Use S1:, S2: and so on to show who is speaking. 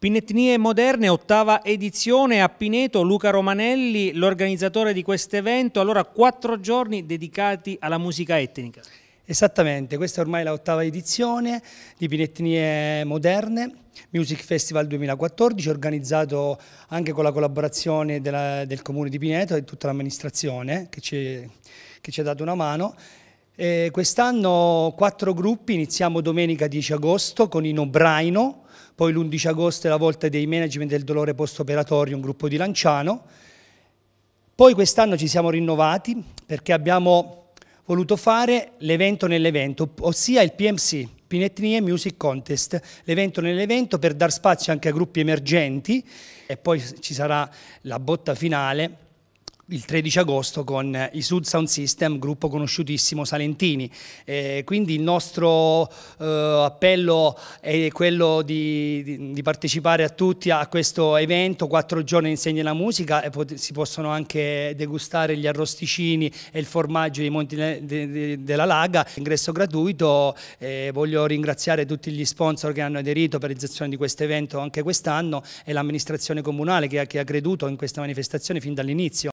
S1: Pinetnie Moderne, ottava edizione a Pineto, Luca Romanelli, l'organizzatore di questo evento, allora quattro giorni dedicati alla musica etnica. Esattamente, questa è ormai l'ottava edizione di Pinetnie Moderne, Music Festival 2014, organizzato anche con la collaborazione della, del comune di Pineto e tutta l'amministrazione che, che ci ha dato una mano eh, Quest'anno quattro gruppi, iniziamo domenica 10 agosto con in Obraino, poi l'11 agosto è la volta dei management del dolore post-operatorio, un gruppo di Lanciano. Poi quest'anno ci siamo rinnovati perché abbiamo voluto fare l'evento nell'evento, ossia il PMC, Pinetnie Music Contest, l'evento nell'evento per dar spazio anche a gruppi emergenti e poi ci sarà la botta finale il 13 agosto con i Sud Sound System, gruppo conosciutissimo Salentini. Eh, quindi il nostro eh, appello è quello di, di, di, partecipare a tutti a questo evento, quattro giorni insegna la musica e si possono anche degustare gli arrosticini e il formaggio dei Monti de de della Laga, ingresso gratuito. Eh, voglio ringraziare tutti gli sponsor che hanno aderito per realizzazione di questo evento anche quest'anno e l'amministrazione comunale che ha, che ha creduto in questa manifestazione fin dall'inizio.